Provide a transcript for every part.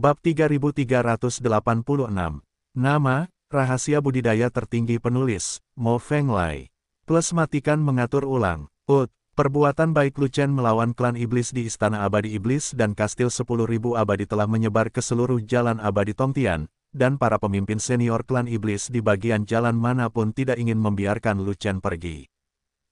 Bab 3386. Nama, Rahasia Budidaya Tertinggi Penulis, Mo Feng Lai. Plus matikan mengatur ulang. Ut, perbuatan baik Lucen melawan klan iblis di Istana Abadi Iblis dan Kastil 10.000 Abadi telah menyebar ke seluruh jalan Abadi Tongtian, dan para pemimpin senior klan iblis di bagian jalan manapun tidak ingin membiarkan Lucen pergi.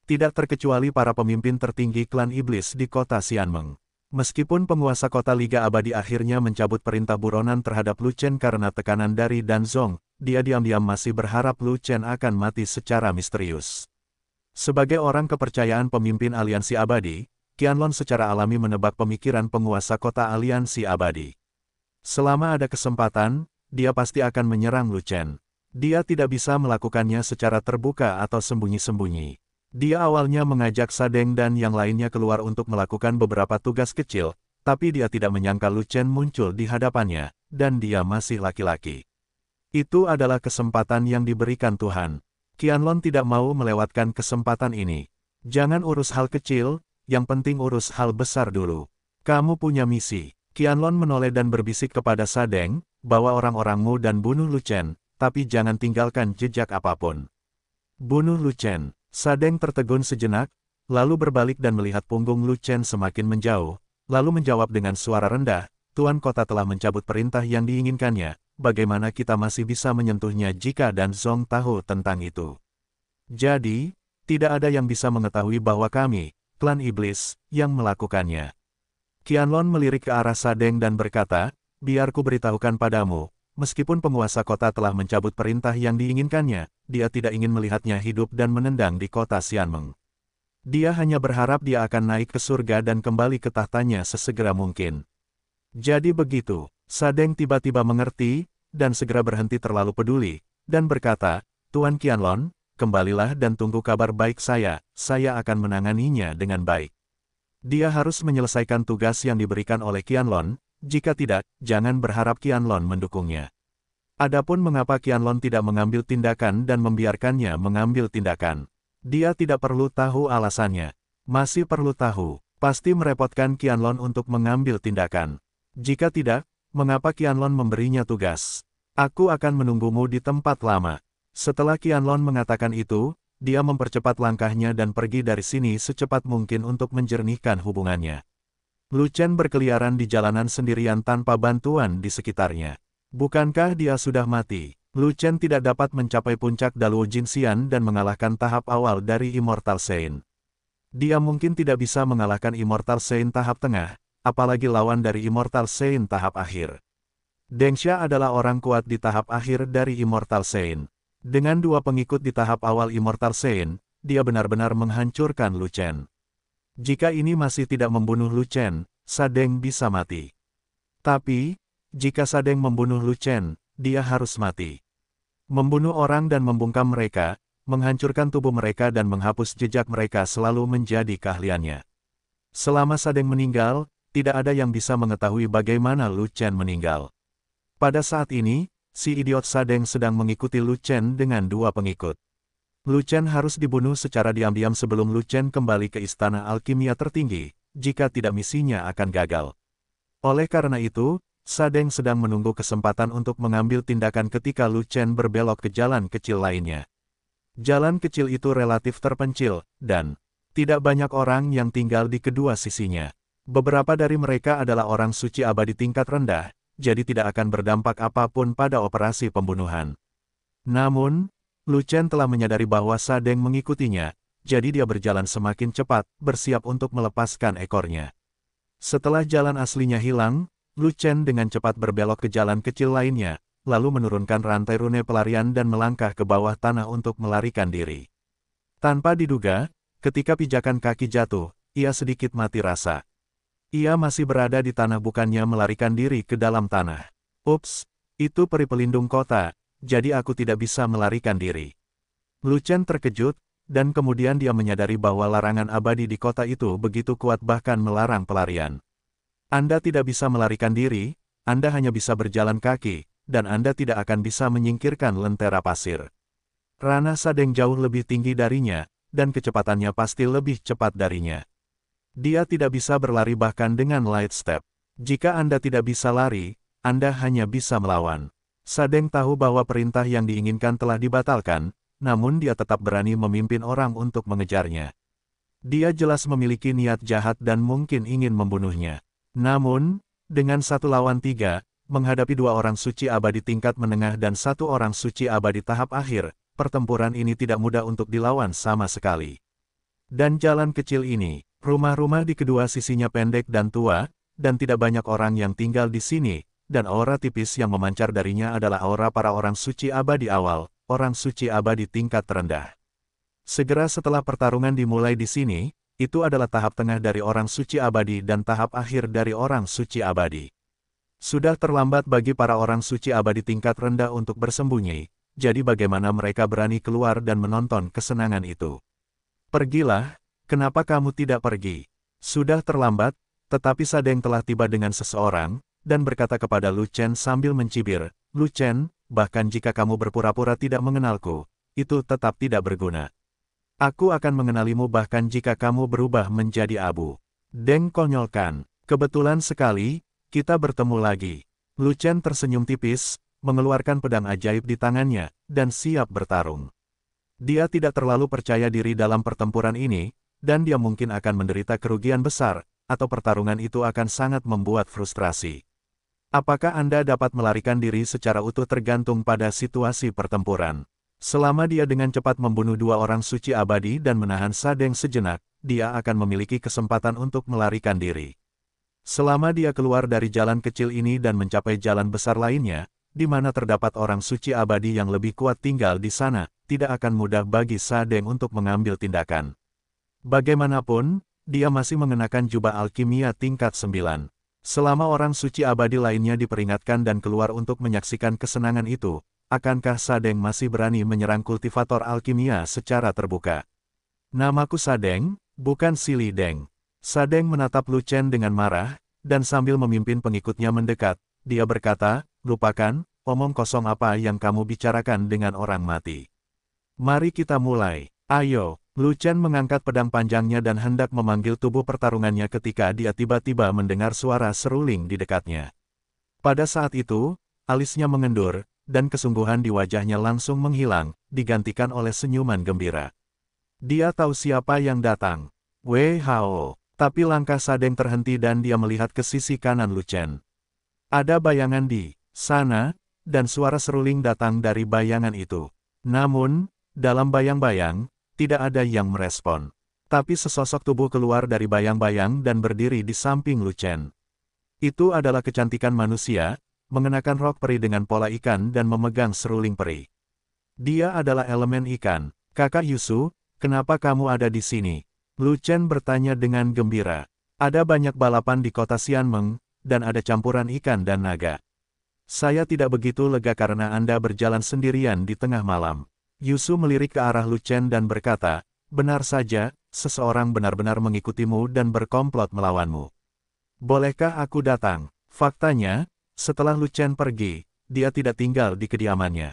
Tidak terkecuali para pemimpin tertinggi klan iblis di kota Xianmeng. Meskipun penguasa kota Liga Abadi akhirnya mencabut perintah buronan terhadap Lu Chen karena tekanan dari Dan Zong, dia diam-diam masih berharap Lu Chen akan mati secara misterius. Sebagai orang kepercayaan pemimpin aliansi abadi, Qianlong secara alami menebak pemikiran penguasa kota aliansi abadi. Selama ada kesempatan, dia pasti akan menyerang Lu Chen. Dia tidak bisa melakukannya secara terbuka atau sembunyi-sembunyi. Dia awalnya mengajak Sadeng dan yang lainnya keluar untuk melakukan beberapa tugas kecil, tapi dia tidak menyangka Lu Chen muncul di hadapannya, dan dia masih laki-laki. Itu adalah kesempatan yang diberikan Tuhan. Qianlong tidak mau melewatkan kesempatan ini. Jangan urus hal kecil, yang penting urus hal besar dulu. Kamu punya misi. Qianlong menoleh dan berbisik kepada Sadeng, bawa orang-orangmu dan bunuh Lu Chen, tapi jangan tinggalkan jejak apapun. Bunuh Lu Chen. Sadeng tertegun sejenak, lalu berbalik dan melihat punggung Lu Chen semakin menjauh, lalu menjawab dengan suara rendah, Tuan Kota telah mencabut perintah yang diinginkannya, bagaimana kita masih bisa menyentuhnya jika dan Zong tahu tentang itu. Jadi, tidak ada yang bisa mengetahui bahwa kami, klan iblis, yang melakukannya. Qianlong melirik ke arah Sadeng dan berkata, biar ku beritahukan padamu, Meskipun penguasa kota telah mencabut perintah yang diinginkannya, dia tidak ingin melihatnya hidup dan menendang di kota Xianmeng. Dia hanya berharap dia akan naik ke surga dan kembali ke tahtanya sesegera mungkin. Jadi begitu, Sadeng tiba-tiba mengerti, dan segera berhenti terlalu peduli, dan berkata, Tuan Qianlong, kembalilah dan tunggu kabar baik saya, saya akan menanganinya dengan baik. Dia harus menyelesaikan tugas yang diberikan oleh Qianlong. Jika tidak, jangan berharap Qianlong mendukungnya. Adapun mengapa Qianlong tidak mengambil tindakan dan membiarkannya mengambil tindakan. Dia tidak perlu tahu alasannya. Masih perlu tahu, pasti merepotkan Qianlong untuk mengambil tindakan. Jika tidak, mengapa Qianlong memberinya tugas? Aku akan menunggumu di tempat lama. Setelah Qianlong mengatakan itu, dia mempercepat langkahnya dan pergi dari sini secepat mungkin untuk menjernihkan hubungannya. Luchen berkeliaran di jalanan sendirian tanpa bantuan di sekitarnya. Bukankah dia sudah mati? Luchen tidak dapat mencapai puncak Daluo Jinxian dan mengalahkan tahap awal dari Immortal Saint. Dia mungkin tidak bisa mengalahkan Immortal Saint tahap tengah, apalagi lawan dari Immortal Saint tahap akhir. Xia adalah orang kuat di tahap akhir dari Immortal Saint. Dengan dua pengikut di tahap awal Immortal Saint, dia benar-benar menghancurkan Luchen. Jika ini masih tidak membunuh Lu Chen, Sadeng bisa mati. Tapi, jika Sadeng membunuh Lu Chen, dia harus mati. Membunuh orang dan membungkam mereka, menghancurkan tubuh mereka dan menghapus jejak mereka selalu menjadi keahliannya. Selama Sadeng meninggal, tidak ada yang bisa mengetahui bagaimana Lu Chen meninggal. Pada saat ini, si idiot Sadeng sedang mengikuti Lu Chen dengan dua pengikut. Lu Chen harus dibunuh secara diam-diam sebelum Lu Chen kembali ke istana alkimia tertinggi, jika tidak misinya akan gagal. Oleh karena itu, Sadeng sedang menunggu kesempatan untuk mengambil tindakan ketika Lu Chen berbelok ke jalan kecil lainnya. Jalan kecil itu relatif terpencil, dan tidak banyak orang yang tinggal di kedua sisinya. Beberapa dari mereka adalah orang suci abadi tingkat rendah, jadi tidak akan berdampak apapun pada operasi pembunuhan. Namun, Lu Chen telah menyadari bahwa Sadeng mengikutinya, jadi dia berjalan semakin cepat, bersiap untuk melepaskan ekornya. Setelah jalan aslinya hilang, Lu Chen dengan cepat berbelok ke jalan kecil lainnya, lalu menurunkan rantai rune pelarian dan melangkah ke bawah tanah untuk melarikan diri. Tanpa diduga, ketika pijakan kaki jatuh, ia sedikit mati rasa. Ia masih berada di tanah bukannya melarikan diri ke dalam tanah. Ups, itu peri pelindung kota, jadi aku tidak bisa melarikan diri. Lucen terkejut, dan kemudian dia menyadari bahwa larangan abadi di kota itu begitu kuat bahkan melarang pelarian. Anda tidak bisa melarikan diri, Anda hanya bisa berjalan kaki, dan Anda tidak akan bisa menyingkirkan lentera pasir. Rana Sadeng jauh lebih tinggi darinya, dan kecepatannya pasti lebih cepat darinya. Dia tidak bisa berlari bahkan dengan light step. Jika Anda tidak bisa lari, Anda hanya bisa melawan. Sadeng tahu bahwa perintah yang diinginkan telah dibatalkan, namun dia tetap berani memimpin orang untuk mengejarnya. Dia jelas memiliki niat jahat dan mungkin ingin membunuhnya. Namun, dengan satu lawan tiga, menghadapi dua orang suci abadi tingkat menengah dan satu orang suci abadi tahap akhir, pertempuran ini tidak mudah untuk dilawan sama sekali. Dan jalan kecil ini, rumah-rumah di kedua sisinya pendek dan tua, dan tidak banyak orang yang tinggal di sini, dan aura tipis yang memancar darinya adalah aura para orang suci abadi awal, orang suci abadi tingkat terendah. Segera setelah pertarungan dimulai di sini, itu adalah tahap tengah dari orang suci abadi dan tahap akhir dari orang suci abadi. Sudah terlambat bagi para orang suci abadi tingkat rendah untuk bersembunyi, jadi bagaimana mereka berani keluar dan menonton kesenangan itu? Pergilah, kenapa kamu tidak pergi? Sudah terlambat, tetapi Sadeng telah tiba dengan seseorang, dan berkata kepada Lu Chen sambil mencibir, Lu Chen, bahkan jika kamu berpura-pura tidak mengenalku, itu tetap tidak berguna. Aku akan mengenalimu bahkan jika kamu berubah menjadi abu. Deng konyolkan, kebetulan sekali, kita bertemu lagi. Lu Chen tersenyum tipis, mengeluarkan pedang ajaib di tangannya, dan siap bertarung. Dia tidak terlalu percaya diri dalam pertempuran ini, dan dia mungkin akan menderita kerugian besar, atau pertarungan itu akan sangat membuat frustrasi. Apakah Anda dapat melarikan diri secara utuh tergantung pada situasi pertempuran? Selama dia dengan cepat membunuh dua orang suci abadi dan menahan Sadeng sejenak, dia akan memiliki kesempatan untuk melarikan diri. Selama dia keluar dari jalan kecil ini dan mencapai jalan besar lainnya, di mana terdapat orang suci abadi yang lebih kuat tinggal di sana, tidak akan mudah bagi Sadeng untuk mengambil tindakan. Bagaimanapun, dia masih mengenakan jubah alkimia tingkat 9. Selama orang suci abadi lainnya diperingatkan dan keluar untuk menyaksikan kesenangan itu, akankah Sadeng masih berani menyerang kultivator alkimia secara terbuka? Namaku Sadeng, bukan Sili Deng. Sadeng menatap Lu Chen dengan marah, dan sambil memimpin pengikutnya mendekat, dia berkata, lupakan, omong kosong apa yang kamu bicarakan dengan orang mati. Mari kita mulai, ayo, Lu Chen mengangkat pedang panjangnya dan hendak memanggil tubuh pertarungannya ketika dia tiba-tiba mendengar suara seruling di dekatnya. Pada saat itu, alisnya mengendur, dan kesungguhan di wajahnya langsung menghilang, digantikan oleh senyuman gembira. Dia tahu siapa yang datang. Wei Hao. Tapi langkah Sadeng terhenti dan dia melihat ke sisi kanan Lu Chen. Ada bayangan di sana, dan suara seruling datang dari bayangan itu. Namun, dalam bayang-bayang, tidak ada yang merespon. Tapi sesosok tubuh keluar dari bayang-bayang dan berdiri di samping Lucen. Itu adalah kecantikan manusia, mengenakan rok peri dengan pola ikan dan memegang seruling peri. Dia adalah elemen ikan. Kakak Yusu, kenapa kamu ada di sini? Lucen bertanya dengan gembira. Ada banyak balapan di kota Xianmeng, dan ada campuran ikan dan naga. Saya tidak begitu lega karena Anda berjalan sendirian di tengah malam. Yusu melirik ke arah Lucen dan berkata, Benar saja, seseorang benar-benar mengikutimu dan berkomplot melawanmu. Bolehkah aku datang? Faktanya, setelah Lucen pergi, dia tidak tinggal di kediamannya.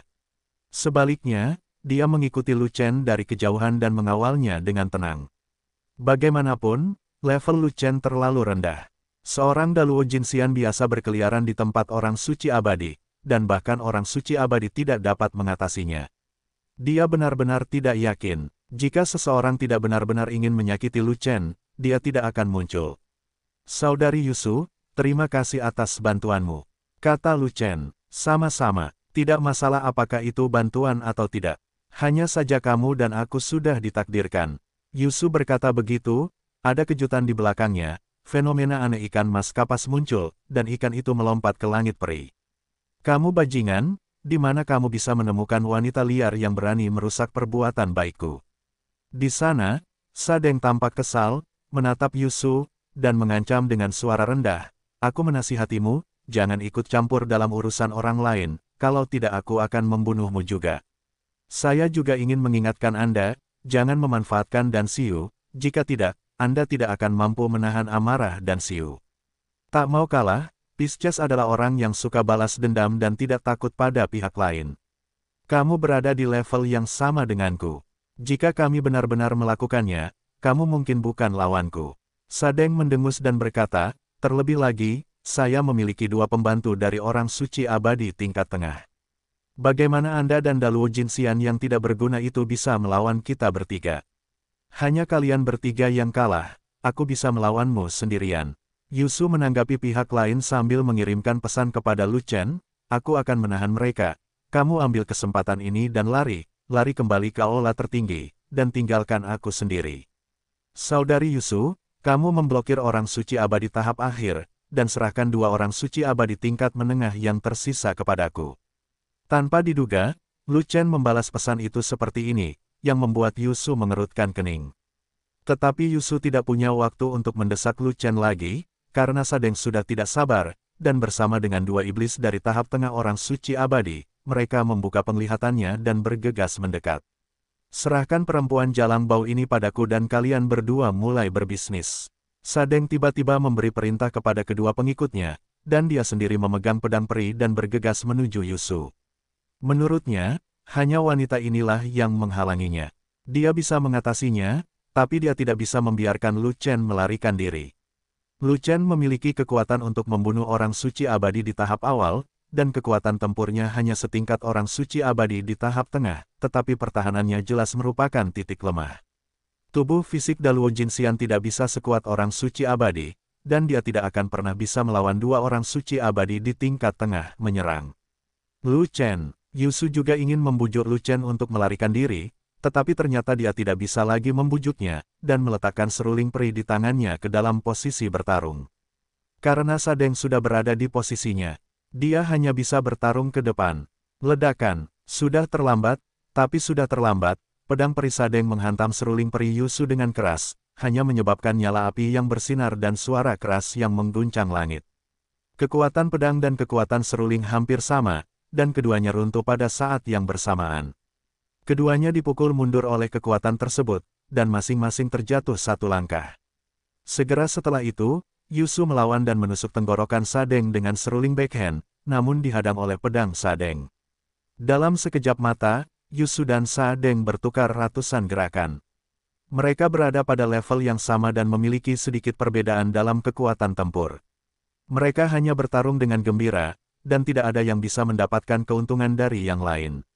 Sebaliknya, dia mengikuti Lucen dari kejauhan dan mengawalnya dengan tenang. Bagaimanapun, level Lucen terlalu rendah. Seorang Daluo Jinxian biasa berkeliaran di tempat orang suci abadi, dan bahkan orang suci abadi tidak dapat mengatasinya. Dia benar-benar tidak yakin, jika seseorang tidak benar-benar ingin menyakiti Lu Chen, dia tidak akan muncul. Saudari Yusu, terima kasih atas bantuanmu. Kata Lu Chen, sama-sama, tidak masalah apakah itu bantuan atau tidak. Hanya saja kamu dan aku sudah ditakdirkan. Yusu berkata begitu, ada kejutan di belakangnya, fenomena aneh ikan mas kapas muncul, dan ikan itu melompat ke langit peri. Kamu bajingan, di mana kamu bisa menemukan wanita liar yang berani merusak perbuatan baikku. Di sana, Sadeng tampak kesal, menatap Yusu, dan mengancam dengan suara rendah, Aku menasihatimu, jangan ikut campur dalam urusan orang lain, kalau tidak aku akan membunuhmu juga. Saya juga ingin mengingatkan Anda, jangan memanfaatkan dan siu, jika tidak, Anda tidak akan mampu menahan amarah dan siu. Tak mau kalah, Pisces adalah orang yang suka balas dendam dan tidak takut pada pihak lain. Kamu berada di level yang sama denganku. Jika kami benar-benar melakukannya, kamu mungkin bukan lawanku. Sadeng mendengus dan berkata, terlebih lagi, saya memiliki dua pembantu dari orang suci abadi tingkat tengah. Bagaimana Anda dan Daluo Jinsian yang tidak berguna itu bisa melawan kita bertiga? Hanya kalian bertiga yang kalah, aku bisa melawanmu sendirian. Yusu menanggapi pihak lain sambil mengirimkan pesan kepada Lu Chen, aku akan menahan mereka, kamu ambil kesempatan ini dan lari, lari kembali ke aula tertinggi, dan tinggalkan aku sendiri. Saudari Yusu, kamu memblokir orang suci abadi tahap akhir, dan serahkan dua orang suci abadi tingkat menengah yang tersisa kepadaku. Tanpa diduga, Lu Chen membalas pesan itu seperti ini, yang membuat Yusu mengerutkan kening. Tetapi Yusu tidak punya waktu untuk mendesak Lu Chen lagi, karena Sadeng sudah tidak sabar, dan bersama dengan dua iblis dari tahap tengah orang suci abadi, mereka membuka penglihatannya dan bergegas mendekat. Serahkan perempuan jalan bau ini padaku dan kalian berdua mulai berbisnis. Sadeng tiba-tiba memberi perintah kepada kedua pengikutnya, dan dia sendiri memegang pedang peri dan bergegas menuju Yusu. Menurutnya, hanya wanita inilah yang menghalanginya. Dia bisa mengatasinya, tapi dia tidak bisa membiarkan Lu Chen melarikan diri. Lu Chen memiliki kekuatan untuk membunuh orang suci abadi di tahap awal, dan kekuatan tempurnya hanya setingkat orang suci abadi di tahap tengah, tetapi pertahanannya jelas merupakan titik lemah. Tubuh fisik Daluo Jinxian tidak bisa sekuat orang suci abadi, dan dia tidak akan pernah bisa melawan dua orang suci abadi di tingkat tengah menyerang. Lu Chen, Yusu juga ingin membujuk Lu Chen untuk melarikan diri, tetapi ternyata dia tidak bisa lagi membujuknya, dan meletakkan seruling peri di tangannya ke dalam posisi bertarung. Karena Sadeng sudah berada di posisinya, dia hanya bisa bertarung ke depan. Ledakan, sudah terlambat, tapi sudah terlambat, pedang peri Sadeng menghantam seruling peri Yusu dengan keras, hanya menyebabkan nyala api yang bersinar dan suara keras yang mengguncang langit. Kekuatan pedang dan kekuatan seruling hampir sama, dan keduanya runtuh pada saat yang bersamaan. Keduanya dipukul mundur oleh kekuatan tersebut, dan masing-masing terjatuh satu langkah. Segera setelah itu, Yusu melawan dan menusuk tenggorokan Sadeng dengan seruling backhand, namun dihadang oleh pedang Sadeng. Dalam sekejap mata, Yusu dan Sadeng bertukar ratusan gerakan. Mereka berada pada level yang sama dan memiliki sedikit perbedaan dalam kekuatan tempur. Mereka hanya bertarung dengan gembira, dan tidak ada yang bisa mendapatkan keuntungan dari yang lain.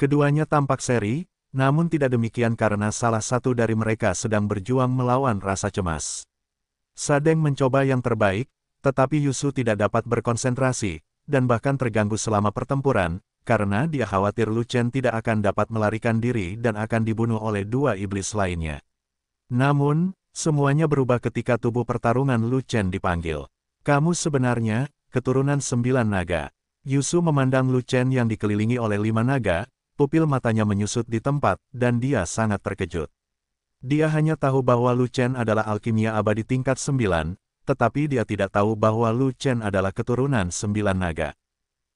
Keduanya tampak seri, namun tidak demikian karena salah satu dari mereka sedang berjuang melawan rasa cemas. Sadeng mencoba yang terbaik, tetapi Yusu tidak dapat berkonsentrasi, dan bahkan terganggu selama pertempuran, karena dia khawatir Lucen tidak akan dapat melarikan diri dan akan dibunuh oleh dua iblis lainnya. Namun, semuanya berubah ketika tubuh pertarungan Lucen dipanggil. Kamu sebenarnya, keturunan sembilan naga. Yusu memandang Lucen yang dikelilingi oleh lima naga, pupil matanya menyusut di tempat, dan dia sangat terkejut. Dia hanya tahu bahwa Lu Chen adalah alkimia abadi tingkat sembilan, tetapi dia tidak tahu bahwa Lu Chen adalah keturunan sembilan naga.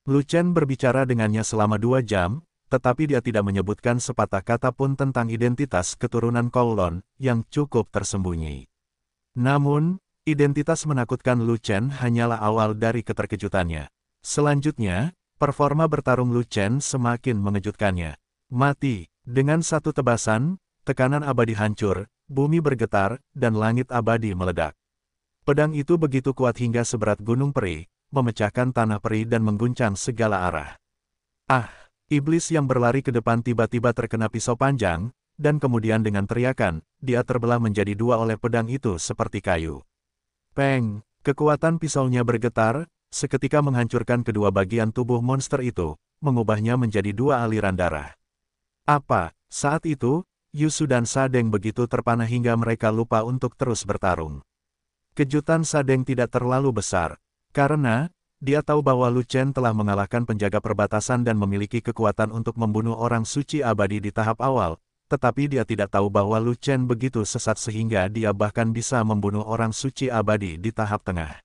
Lu Chen berbicara dengannya selama dua jam, tetapi dia tidak menyebutkan sepatah kata pun tentang identitas keturunan Kowloon yang cukup tersembunyi. Namun, identitas menakutkan Lu Chen hanyalah awal dari keterkejutannya. Selanjutnya, Performa bertarung Lu Chen semakin mengejutkannya. Mati, dengan satu tebasan, tekanan abadi hancur, bumi bergetar, dan langit abadi meledak. Pedang itu begitu kuat hingga seberat gunung peri, memecahkan tanah peri dan mengguncang segala arah. Ah, iblis yang berlari ke depan tiba-tiba terkena pisau panjang, dan kemudian dengan teriakan, dia terbelah menjadi dua oleh pedang itu seperti kayu. Peng, kekuatan pisaunya bergetar, seketika menghancurkan kedua bagian tubuh monster itu, mengubahnya menjadi dua aliran darah. Apa, saat itu, Yusu dan Sadeng begitu terpana hingga mereka lupa untuk terus bertarung. Kejutan Sadeng tidak terlalu besar, karena, dia tahu bahwa Lu Chen telah mengalahkan penjaga perbatasan dan memiliki kekuatan untuk membunuh orang suci abadi di tahap awal, tetapi dia tidak tahu bahwa Lu Chen begitu sesat sehingga dia bahkan bisa membunuh orang suci abadi di tahap tengah.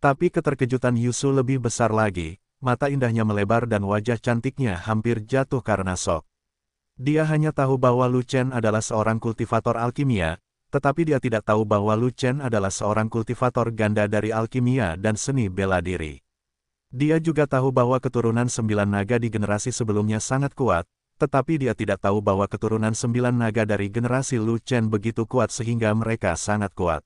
Tapi keterkejutan Yusu lebih besar lagi, mata indahnya melebar dan wajah cantiknya hampir jatuh karena sok. Dia hanya tahu bahwa Lu Chen adalah seorang kultivator alkimia, tetapi dia tidak tahu bahwa Lu Chen adalah seorang kultivator ganda dari alkimia dan seni bela diri. Dia juga tahu bahwa keturunan sembilan naga di generasi sebelumnya sangat kuat, tetapi dia tidak tahu bahwa keturunan sembilan naga dari generasi Lu Chen begitu kuat sehingga mereka sangat kuat.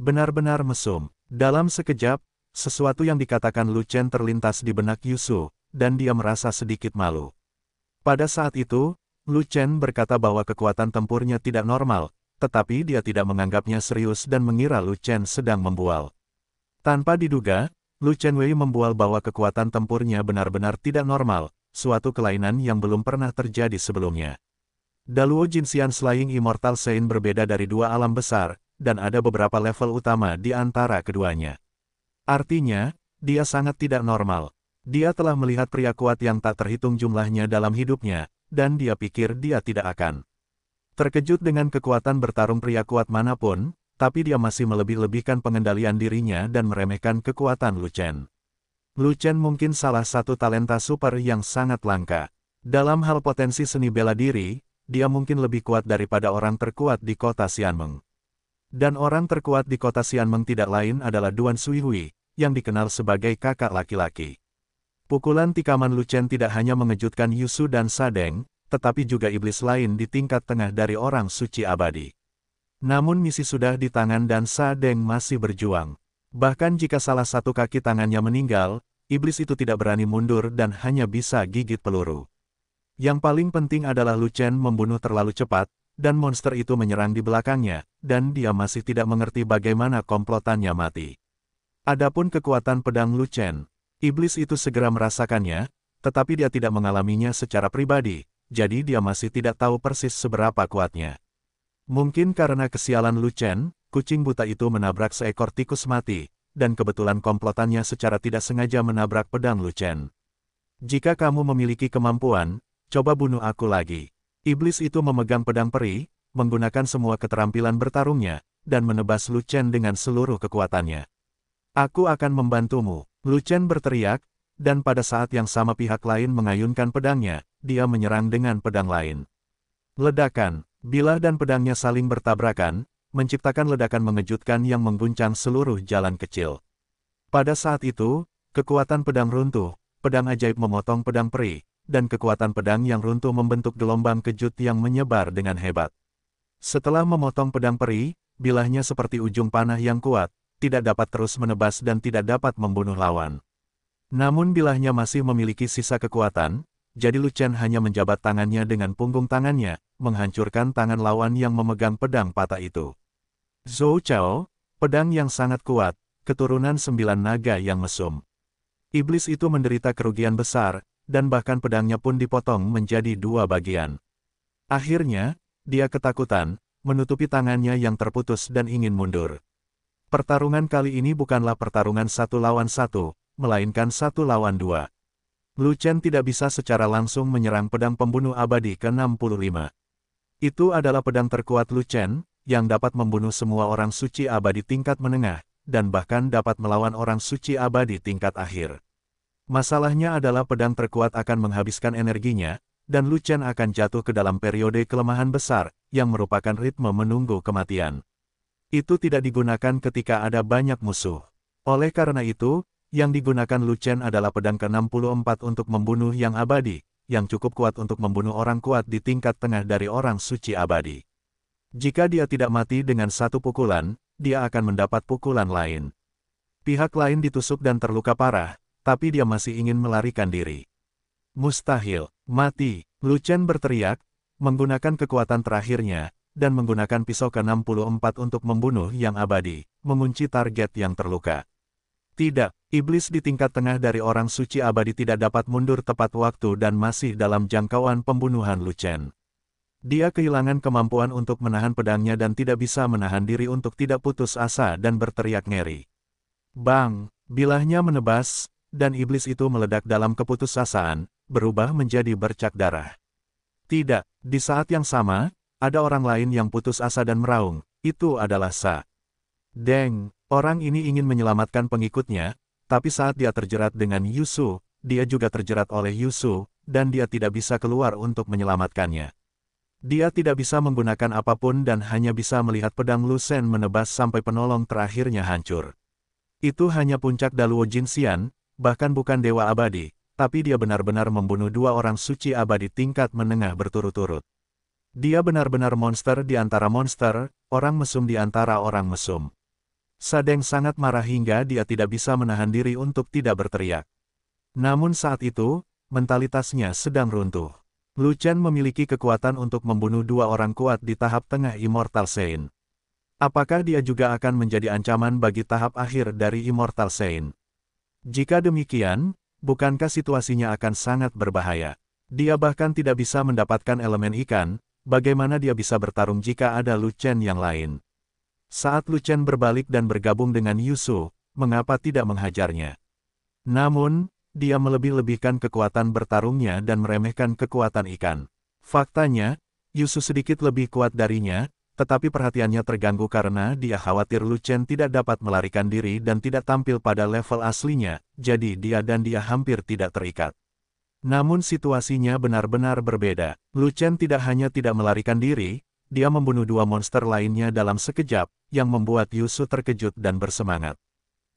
Benar-benar mesum. Dalam sekejap, sesuatu yang dikatakan Lucen terlintas di benak Yusu, dan dia merasa sedikit malu. Pada saat itu, Lucen berkata bahwa kekuatan tempurnya tidak normal, tetapi dia tidak menganggapnya serius dan mengira Lucen sedang membual. Tanpa diduga, Lucen Wei membual bahwa kekuatan tempurnya benar-benar tidak normal, suatu kelainan yang belum pernah terjadi sebelumnya. Daluo Jinxian Slaying Immortal Saint berbeda dari dua alam besar, dan ada beberapa level utama di antara keduanya. Artinya, dia sangat tidak normal. Dia telah melihat pria kuat yang tak terhitung jumlahnya dalam hidupnya, dan dia pikir dia tidak akan terkejut dengan kekuatan bertarung pria kuat manapun, tapi dia masih melebih-lebihkan pengendalian dirinya dan meremehkan kekuatan Lu Chen. Lu Chen mungkin salah satu talenta super yang sangat langka. Dalam hal potensi seni bela diri, dia mungkin lebih kuat daripada orang terkuat di kota Xianmeng. Dan orang terkuat di kota Xianmeng tidak lain adalah Duan Suihui, yang dikenal sebagai kakak laki-laki. Pukulan tikaman Lucen tidak hanya mengejutkan Yusu dan Sadeng, tetapi juga iblis lain di tingkat tengah dari orang suci abadi. Namun misi sudah di tangan dan Sadeng masih berjuang. Bahkan jika salah satu kaki tangannya meninggal, iblis itu tidak berani mundur dan hanya bisa gigit peluru. Yang paling penting adalah Lucen membunuh terlalu cepat, dan monster itu menyerang di belakangnya, dan dia masih tidak mengerti bagaimana komplotannya mati. Adapun kekuatan pedang Lu Chen, iblis itu segera merasakannya, tetapi dia tidak mengalaminya secara pribadi, jadi dia masih tidak tahu persis seberapa kuatnya. Mungkin karena kesialan Lu Chen, kucing buta itu menabrak seekor tikus mati, dan kebetulan komplotannya secara tidak sengaja menabrak pedang Lu Chen. Jika kamu memiliki kemampuan, coba bunuh aku lagi. Iblis itu memegang pedang peri, menggunakan semua keterampilan bertarungnya, dan menebas Lu Chen dengan seluruh kekuatannya. Aku akan membantumu, Lu Chen berteriak, dan pada saat yang sama pihak lain mengayunkan pedangnya, dia menyerang dengan pedang lain. Ledakan, bilah dan pedangnya saling bertabrakan, menciptakan ledakan mengejutkan yang mengguncang seluruh jalan kecil. Pada saat itu, kekuatan pedang runtuh, pedang ajaib memotong pedang peri, dan kekuatan pedang yang runtuh membentuk gelombang kejut yang menyebar dengan hebat. Setelah memotong pedang peri, bilahnya seperti ujung panah yang kuat, tidak dapat terus menebas dan tidak dapat membunuh lawan. Namun bilahnya masih memiliki sisa kekuatan, jadi Lucian hanya menjabat tangannya dengan punggung tangannya, menghancurkan tangan lawan yang memegang pedang patah itu. Zhou Chao, pedang yang sangat kuat, keturunan sembilan naga yang mesum. Iblis itu menderita kerugian besar, dan bahkan pedangnya pun dipotong menjadi dua bagian. Akhirnya, dia ketakutan, menutupi tangannya yang terputus dan ingin mundur. Pertarungan kali ini bukanlah pertarungan satu lawan satu, melainkan satu lawan dua. Lu Chen tidak bisa secara langsung menyerang pedang pembunuh abadi ke-65. Itu adalah pedang terkuat Lu Chen, yang dapat membunuh semua orang suci abadi tingkat menengah, dan bahkan dapat melawan orang suci abadi tingkat akhir. Masalahnya adalah pedang terkuat akan menghabiskan energinya, dan Lu Chen akan jatuh ke dalam periode kelemahan besar, yang merupakan ritme menunggu kematian. Itu tidak digunakan ketika ada banyak musuh. Oleh karena itu, yang digunakan Lu Chen adalah pedang ke-64 untuk membunuh yang abadi, yang cukup kuat untuk membunuh orang kuat di tingkat tengah dari orang suci abadi. Jika dia tidak mati dengan satu pukulan, dia akan mendapat pukulan lain. Pihak lain ditusuk dan terluka parah, tapi dia masih ingin melarikan diri. Mustahil, mati, Lucen berteriak, menggunakan kekuatan terakhirnya, dan menggunakan pisau ke-64 untuk membunuh yang abadi, mengunci target yang terluka. Tidak, iblis di tingkat tengah dari orang suci abadi tidak dapat mundur tepat waktu dan masih dalam jangkauan pembunuhan Lucen. Dia kehilangan kemampuan untuk menahan pedangnya dan tidak bisa menahan diri untuk tidak putus asa dan berteriak ngeri. Bang, bilahnya menebas, dan iblis itu meledak dalam keputusasaan, berubah menjadi bercak darah. Tidak, di saat yang sama, ada orang lain yang putus asa dan meraung, itu adalah Sa. Deng, orang ini ingin menyelamatkan pengikutnya, tapi saat dia terjerat dengan Yusu, dia juga terjerat oleh Yusu, dan dia tidak bisa keluar untuk menyelamatkannya. Dia tidak bisa menggunakan apapun dan hanya bisa melihat pedang Lusen menebas sampai penolong terakhirnya hancur. Itu hanya puncak Daluo Jinxian, bahkan bukan dewa abadi, tapi dia benar-benar membunuh dua orang suci abadi tingkat menengah berturut-turut. Dia benar-benar monster di antara monster, orang mesum di antara orang mesum. Sadeng sangat marah hingga dia tidak bisa menahan diri untuk tidak berteriak. Namun saat itu, mentalitasnya sedang runtuh. Lucian memiliki kekuatan untuk membunuh dua orang kuat di tahap tengah Immortal Saint. Apakah dia juga akan menjadi ancaman bagi tahap akhir dari Immortal Saint? Jika demikian, bukankah situasinya akan sangat berbahaya? Dia bahkan tidak bisa mendapatkan elemen ikan, bagaimana dia bisa bertarung jika ada Lu yang lain? Saat Lu berbalik dan bergabung dengan Yusu, mengapa tidak menghajarnya? Namun, dia melebih-lebihkan kekuatan bertarungnya dan meremehkan kekuatan ikan. Faktanya, Yusu sedikit lebih kuat darinya, tetapi perhatiannya terganggu karena dia khawatir Lucen tidak dapat melarikan diri dan tidak tampil pada level aslinya, jadi dia dan dia hampir tidak terikat. Namun situasinya benar-benar berbeda. Lucen tidak hanya tidak melarikan diri, dia membunuh dua monster lainnya dalam sekejap, yang membuat Yusu terkejut dan bersemangat.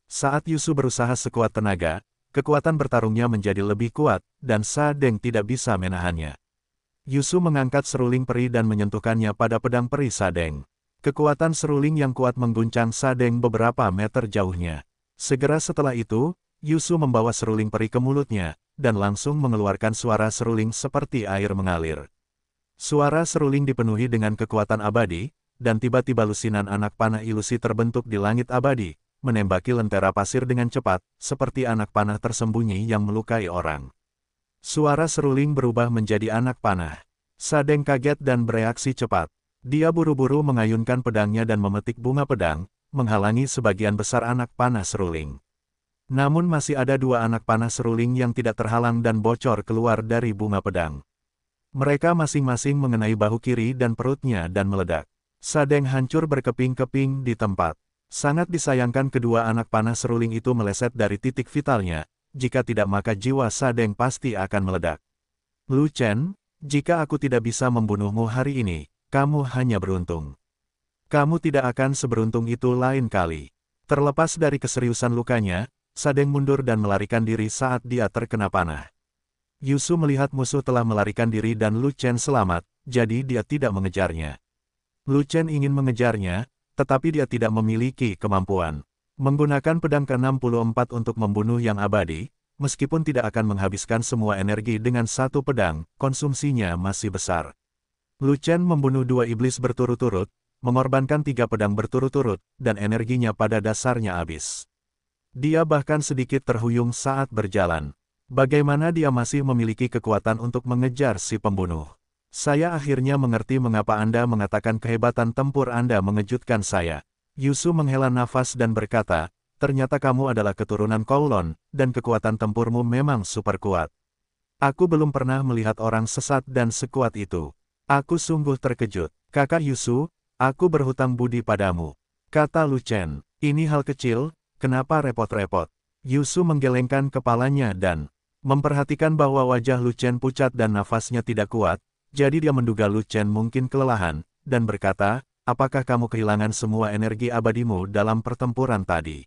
Saat Yusu berusaha sekuat tenaga, kekuatan bertarungnya menjadi lebih kuat, dan Sa Deng tidak bisa menahannya. Yusu mengangkat seruling peri dan menyentuhkannya pada pedang peri Sadeng. Kekuatan seruling yang kuat mengguncang Sadeng beberapa meter jauhnya. Segera setelah itu, Yusu membawa seruling peri ke mulutnya, dan langsung mengeluarkan suara seruling seperti air mengalir. Suara seruling dipenuhi dengan kekuatan abadi, dan tiba-tiba lusinan anak panah ilusi terbentuk di langit abadi, menembaki lentera pasir dengan cepat, seperti anak panah tersembunyi yang melukai orang. Suara seruling berubah menjadi anak panah. Sadeng kaget dan bereaksi cepat. Dia buru-buru mengayunkan pedangnya dan memetik bunga pedang, menghalangi sebagian besar anak panah seruling. Namun masih ada dua anak panah seruling yang tidak terhalang dan bocor keluar dari bunga pedang. Mereka masing-masing mengenai bahu kiri dan perutnya dan meledak. Sadeng hancur berkeping-keping di tempat. Sangat disayangkan kedua anak panah seruling itu meleset dari titik vitalnya, jika tidak maka jiwa Sadeng pasti akan meledak. Lu Chen, jika aku tidak bisa membunuhmu hari ini, kamu hanya beruntung. Kamu tidak akan seberuntung itu lain kali. Terlepas dari keseriusan lukanya, Sadeng mundur dan melarikan diri saat dia terkena panah. Yusu melihat musuh telah melarikan diri dan Lu Chen selamat, jadi dia tidak mengejarnya. Lu Chen ingin mengejarnya, tetapi dia tidak memiliki kemampuan. Menggunakan pedang ke-64 untuk membunuh yang abadi, meskipun tidak akan menghabiskan semua energi dengan satu pedang, konsumsinya masih besar. Chen membunuh dua iblis berturut-turut, mengorbankan tiga pedang berturut-turut, dan energinya pada dasarnya habis. Dia bahkan sedikit terhuyung saat berjalan. Bagaimana dia masih memiliki kekuatan untuk mengejar si pembunuh? Saya akhirnya mengerti mengapa Anda mengatakan kehebatan tempur Anda mengejutkan saya. Yusu menghela nafas dan berkata, ternyata kamu adalah keturunan Kowlon, dan kekuatan tempurmu memang super kuat. Aku belum pernah melihat orang sesat dan sekuat itu. Aku sungguh terkejut. Kakak Yusu, aku berhutang budi padamu. Kata Lu Chen, ini hal kecil, kenapa repot-repot? Yusu menggelengkan kepalanya dan memperhatikan bahwa wajah Lu Chen pucat dan nafasnya tidak kuat, jadi dia menduga Lu Chen mungkin kelelahan, dan berkata, apakah kamu kehilangan semua energi abadimu dalam pertempuran tadi?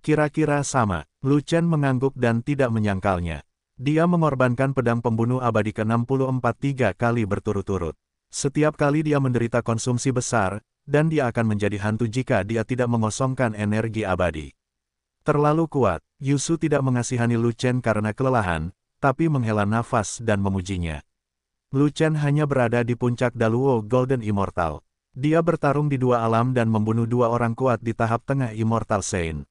Kira-kira sama, Lu Chen mengangguk dan tidak menyangkalnya. Dia mengorbankan pedang pembunuh abadi ke-64 tiga kali berturut-turut. Setiap kali dia menderita konsumsi besar, dan dia akan menjadi hantu jika dia tidak mengosongkan energi abadi. Terlalu kuat, Yusu tidak mengasihani Lu Chen karena kelelahan, tapi menghela nafas dan memujinya. Lu Chen hanya berada di puncak Daluo Golden Immortal. Dia bertarung di dua alam dan membunuh dua orang kuat di tahap tengah Immortal Saint.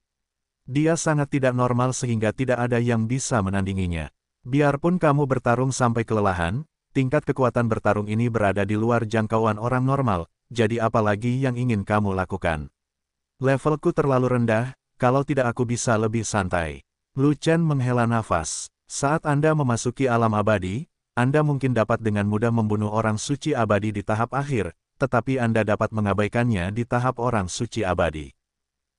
Dia sangat tidak normal sehingga tidak ada yang bisa menandinginya. Biarpun kamu bertarung sampai kelelahan, tingkat kekuatan bertarung ini berada di luar jangkauan orang normal, jadi apalagi yang ingin kamu lakukan. Levelku terlalu rendah, kalau tidak aku bisa lebih santai. Lu Chen menghela nafas. Saat Anda memasuki alam abadi, Anda mungkin dapat dengan mudah membunuh orang suci abadi di tahap akhir, tetapi Anda dapat mengabaikannya di tahap orang suci abadi.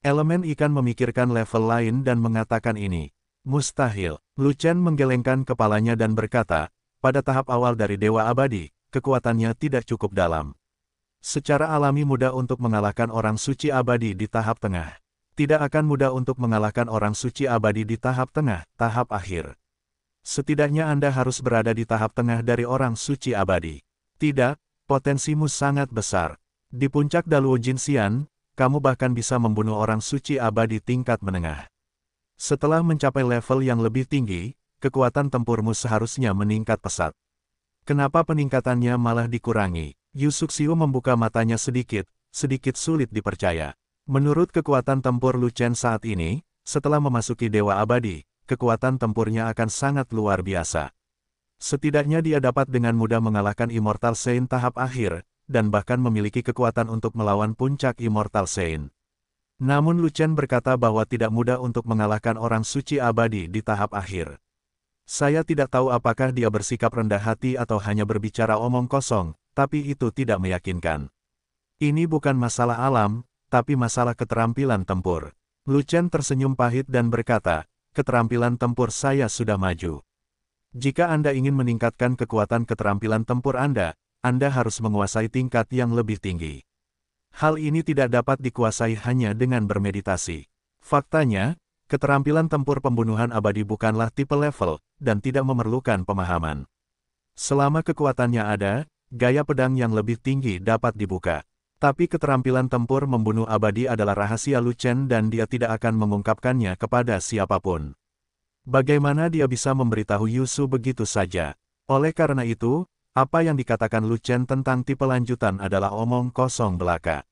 Elemen ikan memikirkan level lain dan mengatakan ini, mustahil. Lucen menggelengkan kepalanya dan berkata, pada tahap awal dari Dewa Abadi, kekuatannya tidak cukup dalam. Secara alami mudah untuk mengalahkan orang suci abadi di tahap tengah. Tidak akan mudah untuk mengalahkan orang suci abadi di tahap tengah, tahap akhir. Setidaknya Anda harus berada di tahap tengah dari orang suci abadi. Tidak, Potensimu sangat besar. Di puncak Daluo Jinxian, kamu bahkan bisa membunuh orang suci abadi tingkat menengah. Setelah mencapai level yang lebih tinggi, kekuatan tempurmu seharusnya meningkat pesat. Kenapa peningkatannya malah dikurangi? Yusuxiu membuka matanya sedikit, sedikit sulit dipercaya. Menurut kekuatan tempur Lu Chen saat ini, setelah memasuki Dewa Abadi, kekuatan tempurnya akan sangat luar biasa. Setidaknya dia dapat dengan mudah mengalahkan Immortal Saint tahap akhir, dan bahkan memiliki kekuatan untuk melawan puncak Immortal Saint. Namun Lucian berkata bahwa tidak mudah untuk mengalahkan orang suci abadi di tahap akhir. Saya tidak tahu apakah dia bersikap rendah hati atau hanya berbicara omong kosong, tapi itu tidak meyakinkan. Ini bukan masalah alam, tapi masalah keterampilan tempur. Lucian tersenyum pahit dan berkata, keterampilan tempur saya sudah maju. Jika Anda ingin meningkatkan kekuatan keterampilan tempur Anda, Anda harus menguasai tingkat yang lebih tinggi. Hal ini tidak dapat dikuasai hanya dengan bermeditasi. Faktanya, keterampilan tempur pembunuhan abadi bukanlah tipe level, dan tidak memerlukan pemahaman. Selama kekuatannya ada, gaya pedang yang lebih tinggi dapat dibuka. Tapi keterampilan tempur membunuh abadi adalah rahasia Lucen dan dia tidak akan mengungkapkannya kepada siapapun. Bagaimana dia bisa memberitahu Yusu begitu saja? Oleh karena itu, apa yang dikatakan Lucen tentang tipe lanjutan adalah omong kosong belaka.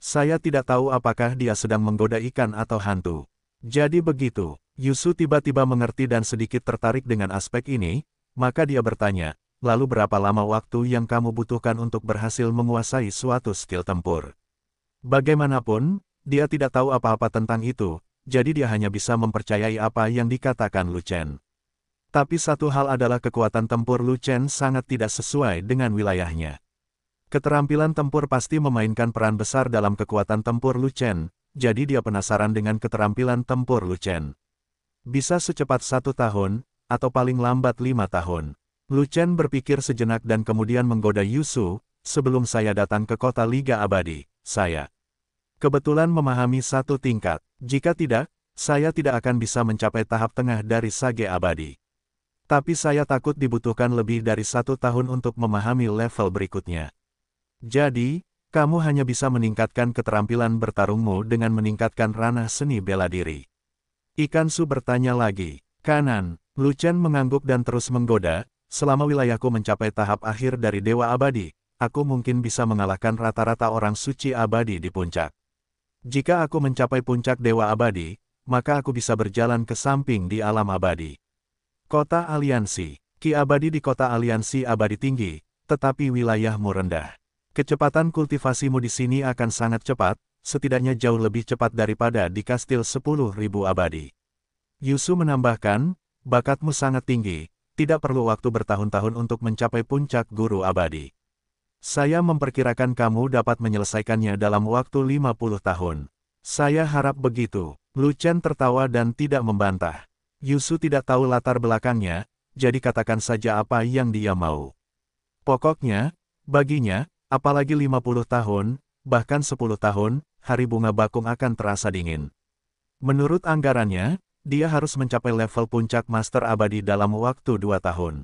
Saya tidak tahu apakah dia sedang menggoda ikan atau hantu. Jadi begitu, Yusu tiba-tiba mengerti dan sedikit tertarik dengan aspek ini, maka dia bertanya, lalu berapa lama waktu yang kamu butuhkan untuk berhasil menguasai suatu skill tempur? Bagaimanapun, dia tidak tahu apa-apa tentang itu, jadi dia hanya bisa mempercayai apa yang dikatakan Lu Chen. Tapi satu hal adalah kekuatan tempur Lu Chen sangat tidak sesuai dengan wilayahnya. Keterampilan tempur pasti memainkan peran besar dalam kekuatan tempur Lu Chen, jadi dia penasaran dengan keterampilan tempur Lu Chen. Bisa secepat satu tahun, atau paling lambat lima tahun. Lu Chen berpikir sejenak dan kemudian menggoda Yusu, sebelum saya datang ke kota Liga Abadi, saya. Kebetulan memahami satu tingkat, jika tidak, saya tidak akan bisa mencapai tahap tengah dari sage abadi. Tapi saya takut dibutuhkan lebih dari satu tahun untuk memahami level berikutnya. Jadi, kamu hanya bisa meningkatkan keterampilan bertarungmu dengan meningkatkan ranah seni bela diri. Ikan su bertanya lagi, kanan, Lucian mengangguk dan terus menggoda, selama wilayahku mencapai tahap akhir dari Dewa Abadi, aku mungkin bisa mengalahkan rata-rata orang suci abadi di puncak. Jika aku mencapai puncak Dewa Abadi, maka aku bisa berjalan ke samping di alam abadi. Kota Aliansi Ki Abadi di kota Aliansi Abadi tinggi, tetapi wilayahmu rendah. Kecepatan kultivasimu di sini akan sangat cepat, setidaknya jauh lebih cepat daripada di kastil 10.000 abadi. Yusu menambahkan, bakatmu sangat tinggi, tidak perlu waktu bertahun-tahun untuk mencapai puncak guru abadi. Saya memperkirakan kamu dapat menyelesaikannya dalam waktu 50 tahun. Saya harap begitu. Lu Chen tertawa dan tidak membantah. Yusu tidak tahu latar belakangnya, jadi katakan saja apa yang dia mau. Pokoknya, baginya, apalagi 50 tahun, bahkan 10 tahun, hari bunga bakung akan terasa dingin. Menurut anggarannya, dia harus mencapai level puncak Master Abadi dalam waktu 2 tahun.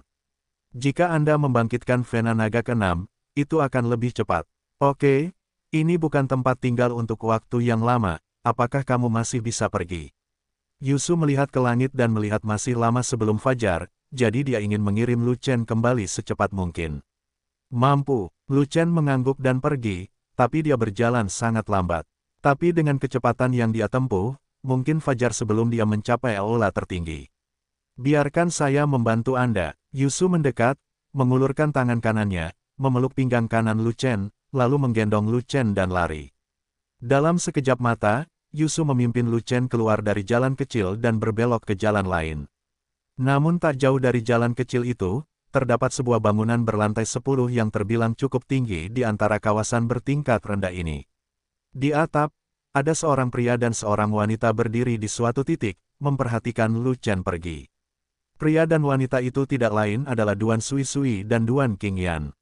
Jika Anda membangkitkan Vena Naga ke-6, itu akan lebih cepat. Oke, ini bukan tempat tinggal untuk waktu yang lama, apakah kamu masih bisa pergi? Yusu melihat ke langit dan melihat masih lama sebelum fajar, jadi dia ingin mengirim Lucen kembali secepat mungkin. Mampu, Lucen mengangguk dan pergi, tapi dia berjalan sangat lambat. Tapi dengan kecepatan yang dia tempuh, mungkin fajar sebelum dia mencapai aula tertinggi. Biarkan saya membantu Anda. Yusu mendekat, mengulurkan tangan kanannya, memeluk pinggang kanan Lu Chen, lalu menggendong Lu Chen dan lari. Dalam sekejap mata, Yusu memimpin Lu Chen keluar dari jalan kecil dan berbelok ke jalan lain. Namun tak jauh dari jalan kecil itu, terdapat sebuah bangunan berlantai 10 yang terbilang cukup tinggi di antara kawasan bertingkat rendah ini. Di atap, ada seorang pria dan seorang wanita berdiri di suatu titik, memperhatikan Lu Chen pergi. Pria dan wanita itu tidak lain adalah Duan Sui Sui dan Duan King Yan.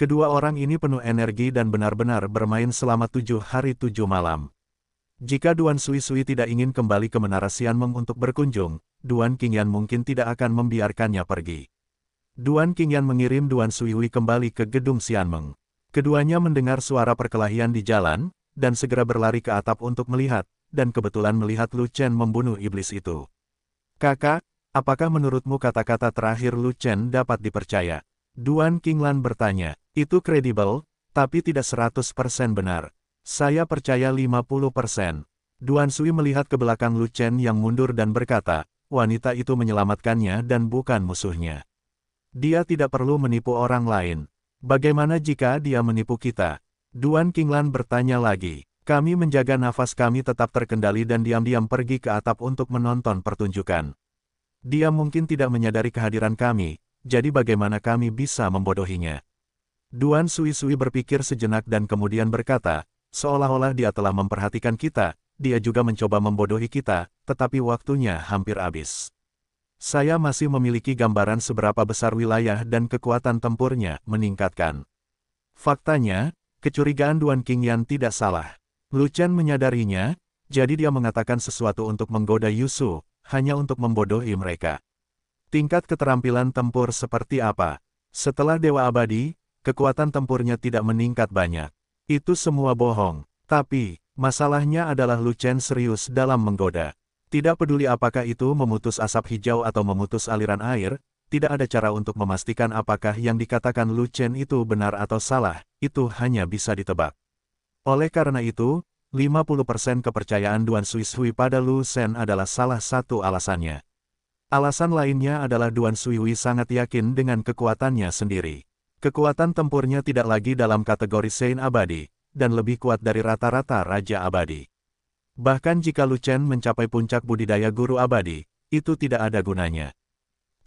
Kedua orang ini penuh energi dan benar-benar bermain selama tujuh hari tujuh malam. Jika Duan Sui Sui tidak ingin kembali ke Menara Sianmeng untuk berkunjung, Duan Qingyan mungkin tidak akan membiarkannya pergi. Duan Qingyan mengirim Duan Sui Sui kembali ke gedung Sianmeng. Keduanya mendengar suara perkelahian di jalan, dan segera berlari ke atap untuk melihat, dan kebetulan melihat Lu Chen membunuh iblis itu. Kakak, apakah menurutmu kata-kata terakhir Lu Chen dapat dipercaya? Duan Qinglan bertanya. Itu kredibel, tapi tidak 100% benar. Saya percaya 50%. Duan Sui melihat ke belakang Lu Chen yang mundur dan berkata, wanita itu menyelamatkannya dan bukan musuhnya. Dia tidak perlu menipu orang lain. Bagaimana jika dia menipu kita? Duan Kinglan bertanya lagi. Kami menjaga nafas kami tetap terkendali dan diam-diam pergi ke atap untuk menonton pertunjukan. Dia mungkin tidak menyadari kehadiran kami, jadi bagaimana kami bisa membodohinya? Duan Sui Sui berpikir sejenak dan kemudian berkata, seolah-olah dia telah memperhatikan kita, dia juga mencoba membodohi kita, tetapi waktunya hampir habis. Saya masih memiliki gambaran seberapa besar wilayah dan kekuatan tempurnya meningkatkan. Faktanya, kecurigaan Duan King Yan tidak salah. Lu Chen menyadarinya, jadi dia mengatakan sesuatu untuk menggoda Yusu, hanya untuk membodohi mereka. Tingkat keterampilan tempur seperti apa? Setelah Dewa Abadi, kekuatan tempurnya tidak meningkat banyak. Itu semua bohong. Tapi, masalahnya adalah Lu Chen serius dalam menggoda. Tidak peduli apakah itu memutus asap hijau atau memutus aliran air, tidak ada cara untuk memastikan apakah yang dikatakan Lu Chen itu benar atau salah, itu hanya bisa ditebak. Oleh karena itu, 50% kepercayaan Duan Sui Sui pada Lu Chen adalah salah satu alasannya. Alasan lainnya adalah Duan Sui Hui sangat yakin dengan kekuatannya sendiri. Kekuatan tempurnya tidak lagi dalam kategori Sein abadi, dan lebih kuat dari rata-rata Raja abadi. Bahkan jika Lucen mencapai puncak budidaya guru abadi, itu tidak ada gunanya.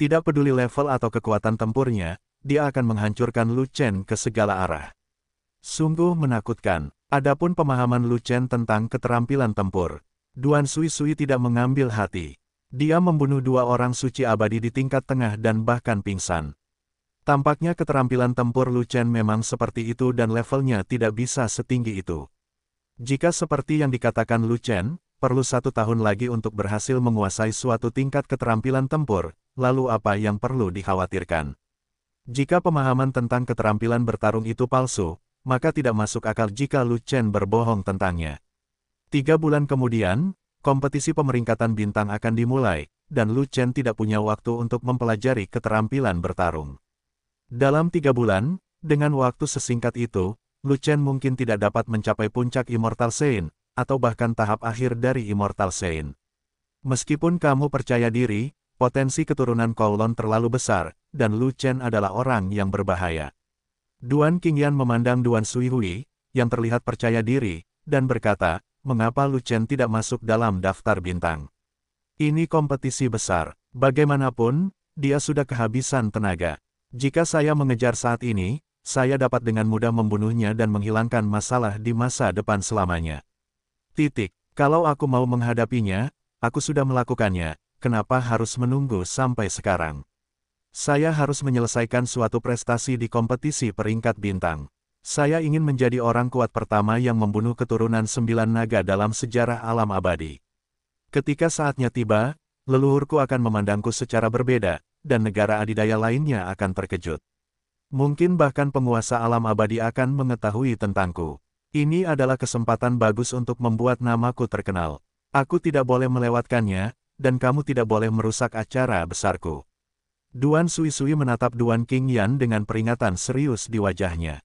Tidak peduli level atau kekuatan tempurnya, dia akan menghancurkan Lucen ke segala arah. Sungguh menakutkan, adapun pemahaman Lucen tentang keterampilan tempur. Duan Sui Sui tidak mengambil hati. Dia membunuh dua orang suci abadi di tingkat tengah dan bahkan pingsan. Tampaknya keterampilan tempur Lu Chen memang seperti itu dan levelnya tidak bisa setinggi itu. Jika seperti yang dikatakan Lu Chen, perlu satu tahun lagi untuk berhasil menguasai suatu tingkat keterampilan tempur, lalu apa yang perlu dikhawatirkan? Jika pemahaman tentang keterampilan bertarung itu palsu, maka tidak masuk akal jika Lu Chen berbohong tentangnya. Tiga bulan kemudian, kompetisi pemeringkatan bintang akan dimulai, dan Lu Chen tidak punya waktu untuk mempelajari keterampilan bertarung. Dalam tiga bulan, dengan waktu sesingkat itu, Lu Chen mungkin tidak dapat mencapai puncak Immortal Saint, atau bahkan tahap akhir dari Immortal Saint. Meskipun kamu percaya diri, potensi keturunan Kowloon terlalu besar, dan Lu Chen adalah orang yang berbahaya. Duan Qingyan memandang Duan Suihui, yang terlihat percaya diri, dan berkata, mengapa Lu Chen tidak masuk dalam daftar bintang. Ini kompetisi besar. Bagaimanapun, dia sudah kehabisan tenaga. Jika saya mengejar saat ini, saya dapat dengan mudah membunuhnya dan menghilangkan masalah di masa depan selamanya. Titik. Kalau aku mau menghadapinya, aku sudah melakukannya, kenapa harus menunggu sampai sekarang? Saya harus menyelesaikan suatu prestasi di kompetisi peringkat bintang. Saya ingin menjadi orang kuat pertama yang membunuh keturunan sembilan naga dalam sejarah alam abadi. Ketika saatnya tiba, leluhurku akan memandangku secara berbeda, dan negara adidaya lainnya akan terkejut. Mungkin bahkan penguasa alam abadi akan mengetahui tentangku. Ini adalah kesempatan bagus untuk membuat namaku terkenal. Aku tidak boleh melewatkannya, dan kamu tidak boleh merusak acara besarku. Duan Sui Sui menatap Duan King Yan dengan peringatan serius di wajahnya.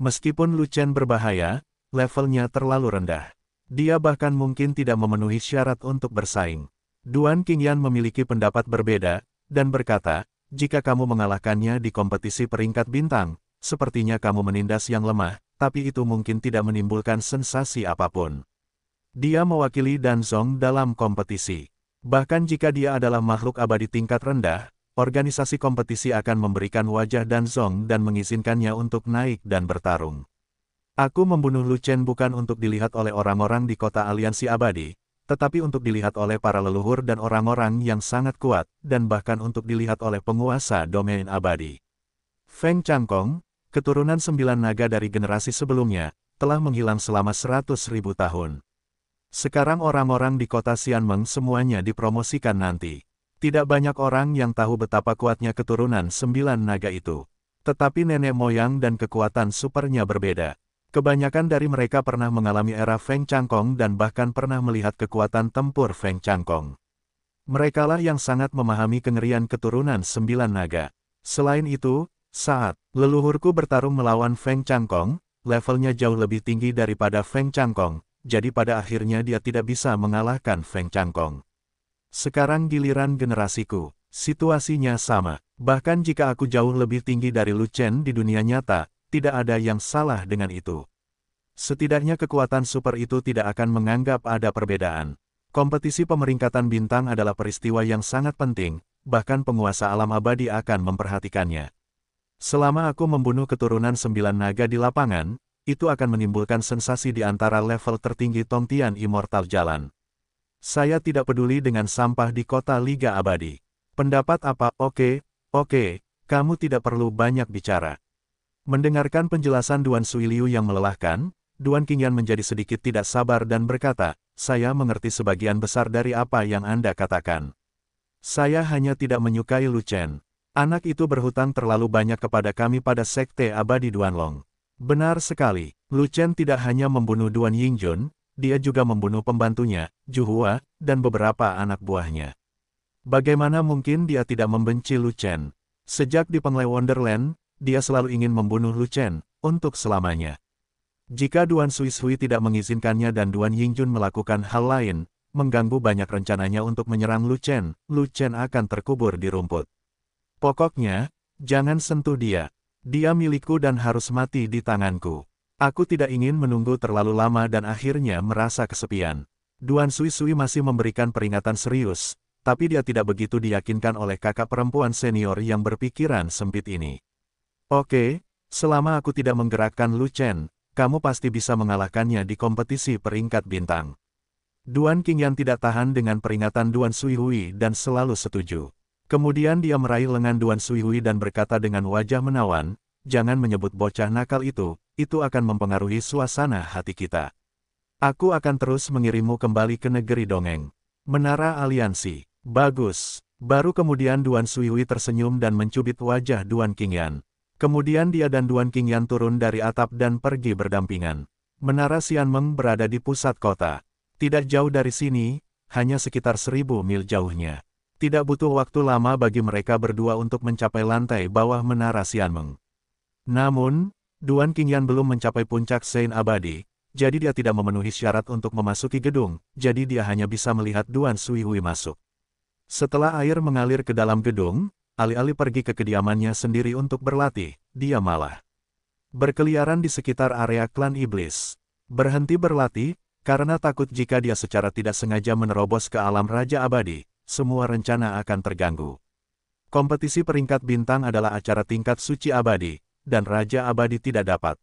Meskipun Lu Chen berbahaya, levelnya terlalu rendah. Dia bahkan mungkin tidak memenuhi syarat untuk bersaing. Duan King Yan memiliki pendapat berbeda, dan berkata, jika kamu mengalahkannya di kompetisi peringkat bintang, sepertinya kamu menindas yang lemah, tapi itu mungkin tidak menimbulkan sensasi apapun. Dia mewakili Danzong dalam kompetisi. Bahkan jika dia adalah makhluk abadi tingkat rendah, organisasi kompetisi akan memberikan wajah Danzong dan mengizinkannya untuk naik dan bertarung. Aku membunuh Lu Chen bukan untuk dilihat oleh orang-orang di kota aliansi abadi, tetapi untuk dilihat oleh para leluhur dan orang-orang yang sangat kuat, dan bahkan untuk dilihat oleh penguasa domain abadi. Feng Changkong, keturunan sembilan naga dari generasi sebelumnya, telah menghilang selama seratus ribu tahun. Sekarang orang-orang di kota Xianmeng semuanya dipromosikan nanti. Tidak banyak orang yang tahu betapa kuatnya keturunan sembilan naga itu. Tetapi nenek moyang dan kekuatan supernya berbeda. Kebanyakan dari mereka pernah mengalami era Feng Changkong dan bahkan pernah melihat kekuatan tempur Feng Changkong. Merekalah yang sangat memahami kengerian keturunan sembilan naga. Selain itu, saat leluhurku bertarung melawan Feng Changkong, levelnya jauh lebih tinggi daripada Feng Changkong, jadi pada akhirnya dia tidak bisa mengalahkan Feng Changkong. Sekarang giliran generasiku, situasinya sama. Bahkan jika aku jauh lebih tinggi dari Lu Chen di dunia nyata, tidak ada yang salah dengan itu. Setidaknya kekuatan super itu tidak akan menganggap ada perbedaan. Kompetisi pemeringkatan bintang adalah peristiwa yang sangat penting, bahkan penguasa alam abadi akan memperhatikannya. Selama aku membunuh keturunan sembilan naga di lapangan, itu akan menimbulkan sensasi di antara level tertinggi Tongtian Immortal Jalan. Saya tidak peduli dengan sampah di kota Liga Abadi. Pendapat apa? Oke, oke, kamu tidak perlu banyak bicara. Mendengarkan penjelasan Duan Suiliu yang melelahkan, Duan Qingyan menjadi sedikit tidak sabar dan berkata, saya mengerti sebagian besar dari apa yang Anda katakan. Saya hanya tidak menyukai Lu Chen. Anak itu berhutang terlalu banyak kepada kami pada Sekte Abadi Duan Long. Benar sekali, Lu Chen tidak hanya membunuh Duan Yingjun, dia juga membunuh pembantunya, Juhua, dan beberapa anak buahnya. Bagaimana mungkin dia tidak membenci Lu Chen? Sejak di Penglai Wonderland, dia selalu ingin membunuh Lu Chen, untuk selamanya. Jika Duan Sui Sui tidak mengizinkannya dan Duan Yingjun melakukan hal lain, mengganggu banyak rencananya untuk menyerang Lu Chen, Lu Chen akan terkubur di rumput. Pokoknya, jangan sentuh dia. Dia milikku dan harus mati di tanganku. Aku tidak ingin menunggu terlalu lama dan akhirnya merasa kesepian. Duan Sui Sui masih memberikan peringatan serius, tapi dia tidak begitu diyakinkan oleh kakak perempuan senior yang berpikiran sempit ini. Oke, selama aku tidak menggerakkan Lu Chen, kamu pasti bisa mengalahkannya di kompetisi peringkat bintang. Duan Qingyan tidak tahan dengan peringatan Duan Hui dan selalu setuju. Kemudian dia meraih lengan Duan Hui dan berkata dengan wajah menawan, jangan menyebut bocah nakal itu, itu akan mempengaruhi suasana hati kita. Aku akan terus mengirimmu kembali ke negeri dongeng. Menara Aliansi. Bagus. Baru kemudian Duan Hui tersenyum dan mencubit wajah Duan Qingyan. Kemudian dia dan Duan Qingyan turun dari atap dan pergi berdampingan. Menara Xianmeng berada di pusat kota. Tidak jauh dari sini, hanya sekitar seribu mil jauhnya. Tidak butuh waktu lama bagi mereka berdua untuk mencapai lantai bawah menara Xianmeng. Namun, Duan Qingyan belum mencapai puncak Sein Abadi, jadi dia tidak memenuhi syarat untuk memasuki gedung, jadi dia hanya bisa melihat Duan Suihui masuk. Setelah air mengalir ke dalam gedung, alih-alih pergi ke kediamannya sendiri untuk berlatih, dia malah berkeliaran di sekitar area klan iblis. Berhenti berlatih, karena takut jika dia secara tidak sengaja menerobos ke alam Raja Abadi, semua rencana akan terganggu. Kompetisi peringkat bintang adalah acara tingkat suci abadi, dan Raja Abadi tidak dapat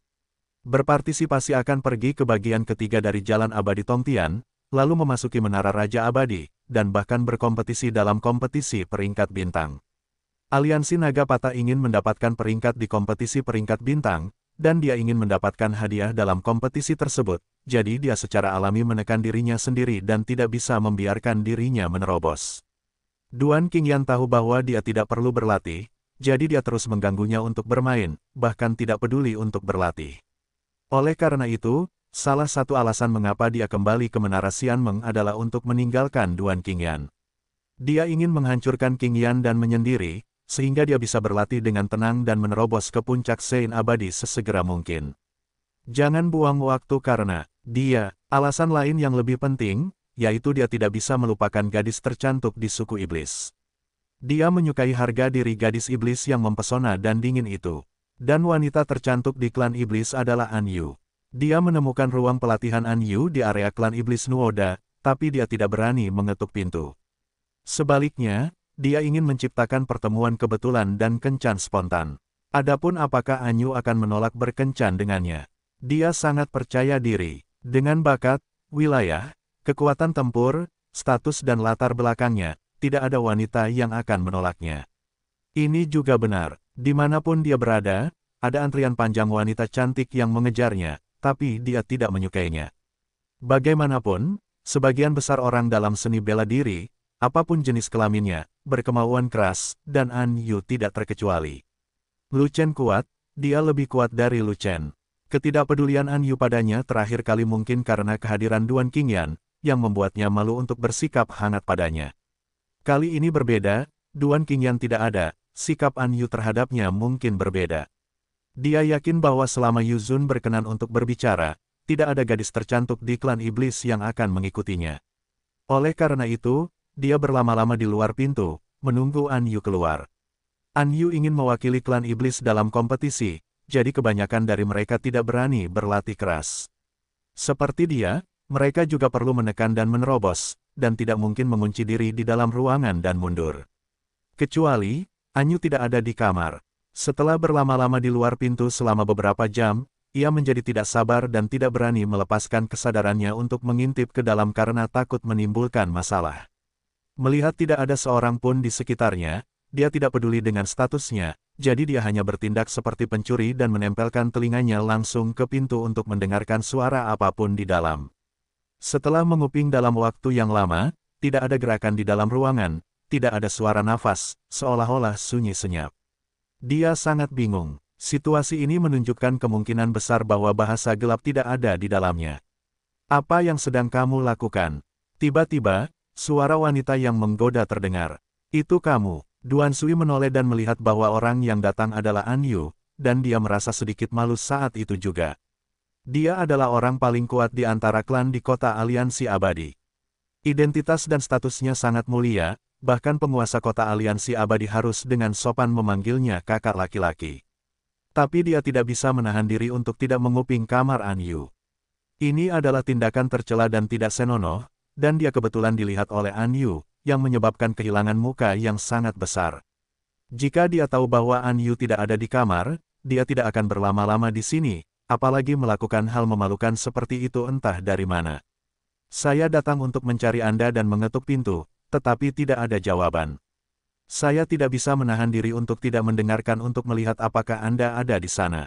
berpartisipasi akan pergi ke bagian ketiga dari Jalan Abadi Tongtian, lalu memasuki Menara Raja Abadi, dan bahkan berkompetisi dalam kompetisi peringkat bintang. Aliansi Naga Patah ingin mendapatkan peringkat di kompetisi peringkat bintang, dan dia ingin mendapatkan hadiah dalam kompetisi tersebut, jadi dia secara alami menekan dirinya sendiri dan tidak bisa membiarkan dirinya menerobos. Duan King Yan tahu bahwa dia tidak perlu berlatih, jadi dia terus mengganggunya untuk bermain, bahkan tidak peduli untuk berlatih. Oleh karena itu, salah satu alasan mengapa dia kembali ke Menara Meng adalah untuk meninggalkan Duan King Yan. Dia ingin menghancurkan King Yan dan menyendiri, sehingga dia bisa berlatih dengan tenang dan menerobos ke puncak Sein abadi sesegera mungkin. Jangan buang waktu karena, dia, alasan lain yang lebih penting, yaitu dia tidak bisa melupakan gadis tercantik di suku iblis. Dia menyukai harga diri gadis iblis yang mempesona dan dingin itu. Dan wanita tercantik di klan iblis adalah An Yu. Dia menemukan ruang pelatihan An Yu di area klan iblis Nuoda, tapi dia tidak berani mengetuk pintu. Sebaliknya, dia ingin menciptakan pertemuan kebetulan dan kencan spontan. Adapun apakah Anyu akan menolak berkencan dengannya? Dia sangat percaya diri. Dengan bakat, wilayah, kekuatan tempur, status dan latar belakangnya, tidak ada wanita yang akan menolaknya. Ini juga benar. Dimanapun dia berada, ada antrian panjang wanita cantik yang mengejarnya, tapi dia tidak menyukainya. Bagaimanapun, sebagian besar orang dalam seni bela diri, apapun jenis kelaminnya, berkemauan keras, dan An Yu tidak terkecuali. Lu Chen kuat, dia lebih kuat dari Lu Chen. Ketidakpedulian An Yu padanya terakhir kali mungkin karena kehadiran Duan Qingyan, yang membuatnya malu untuk bersikap hangat padanya. Kali ini berbeda, Duan Qingyan tidak ada, sikap An Yu terhadapnya mungkin berbeda. Dia yakin bahwa selama Yu Zun berkenan untuk berbicara, tidak ada gadis tercantik di klan iblis yang akan mengikutinya. Oleh karena itu, dia berlama-lama di luar pintu, menunggu An Yu keluar. An Yu ingin mewakili klan iblis dalam kompetisi, jadi kebanyakan dari mereka tidak berani berlatih keras. Seperti dia, mereka juga perlu menekan dan menerobos, dan tidak mungkin mengunci diri di dalam ruangan dan mundur. Kecuali, Anyu tidak ada di kamar. Setelah berlama-lama di luar pintu selama beberapa jam, ia menjadi tidak sabar dan tidak berani melepaskan kesadarannya untuk mengintip ke dalam karena takut menimbulkan masalah. Melihat tidak ada seorang pun di sekitarnya, dia tidak peduli dengan statusnya, jadi dia hanya bertindak seperti pencuri dan menempelkan telinganya langsung ke pintu untuk mendengarkan suara apapun di dalam. Setelah menguping dalam waktu yang lama, tidak ada gerakan di dalam ruangan, tidak ada suara nafas, seolah-olah sunyi senyap. Dia sangat bingung. Situasi ini menunjukkan kemungkinan besar bahwa bahasa gelap tidak ada di dalamnya. Apa yang sedang kamu lakukan? Tiba-tiba, Suara wanita yang menggoda terdengar. Itu kamu. Duan Sui menoleh dan melihat bahwa orang yang datang adalah An Yu, dan dia merasa sedikit malu saat itu juga. Dia adalah orang paling kuat di antara klan di kota Aliansi Abadi. Identitas dan statusnya sangat mulia, bahkan penguasa kota Aliansi Abadi harus dengan sopan memanggilnya kakak laki-laki. Tapi dia tidak bisa menahan diri untuk tidak menguping kamar An Yu. Ini adalah tindakan tercela dan tidak senonoh, dan dia kebetulan dilihat oleh An Yu, yang menyebabkan kehilangan muka yang sangat besar. Jika dia tahu bahwa An Yu tidak ada di kamar, dia tidak akan berlama-lama di sini, apalagi melakukan hal memalukan seperti itu entah dari mana. Saya datang untuk mencari Anda dan mengetuk pintu, tetapi tidak ada jawaban. Saya tidak bisa menahan diri untuk tidak mendengarkan untuk melihat apakah Anda ada di sana.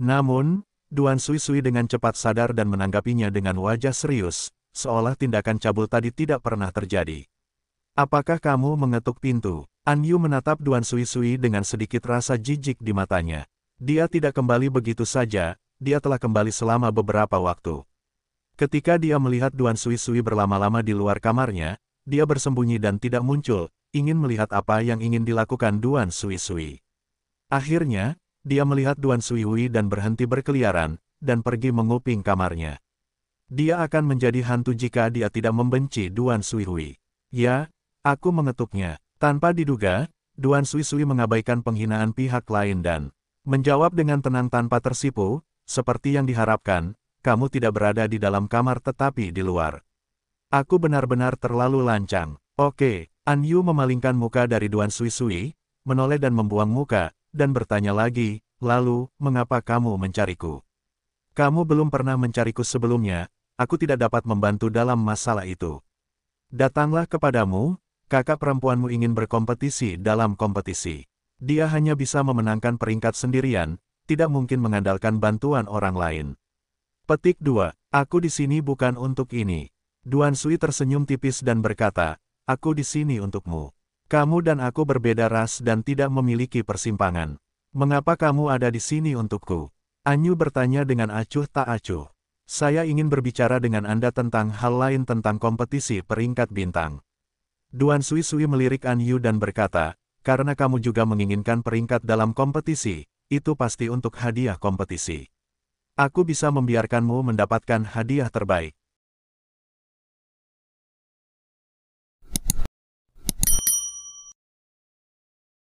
Namun, Duan Sui Sui dengan cepat sadar dan menanggapinya dengan wajah serius, seolah tindakan cabul tadi tidak pernah terjadi. Apakah kamu mengetuk pintu? An Yu menatap Duan Sui Sui dengan sedikit rasa jijik di matanya. Dia tidak kembali begitu saja, dia telah kembali selama beberapa waktu. Ketika dia melihat Duan Sui Sui berlama-lama di luar kamarnya, dia bersembunyi dan tidak muncul, ingin melihat apa yang ingin dilakukan Duan Sui Sui. Akhirnya, dia melihat Duan Sui Hui dan berhenti berkeliaran, dan pergi menguping kamarnya. Dia akan menjadi hantu jika dia tidak membenci Duan Suihui. Ya, aku mengetuknya. Tanpa diduga, Duan Sui mengabaikan penghinaan pihak lain dan menjawab dengan tenang tanpa tersipu, seperti yang diharapkan, kamu tidak berada di dalam kamar tetapi di luar. Aku benar-benar terlalu lancang. Oke, An Yu memalingkan muka dari Duan Sui, menoleh dan membuang muka, dan bertanya lagi, lalu, mengapa kamu mencariku? Kamu belum pernah mencariku sebelumnya, aku tidak dapat membantu dalam masalah itu. Datanglah kepadamu, kakak perempuanmu ingin berkompetisi dalam kompetisi. Dia hanya bisa memenangkan peringkat sendirian, tidak mungkin mengandalkan bantuan orang lain. Petik 2. Aku di sini bukan untuk ini. Duan Sui tersenyum tipis dan berkata, Aku di sini untukmu. Kamu dan aku berbeda ras dan tidak memiliki persimpangan. Mengapa kamu ada di sini untukku? Anyu bertanya dengan acuh tak acuh. Saya ingin berbicara dengan Anda tentang hal lain tentang kompetisi peringkat bintang. Duan Sui Sui melirik An Yu dan berkata, karena kamu juga menginginkan peringkat dalam kompetisi, itu pasti untuk hadiah kompetisi. Aku bisa membiarkanmu mendapatkan hadiah terbaik.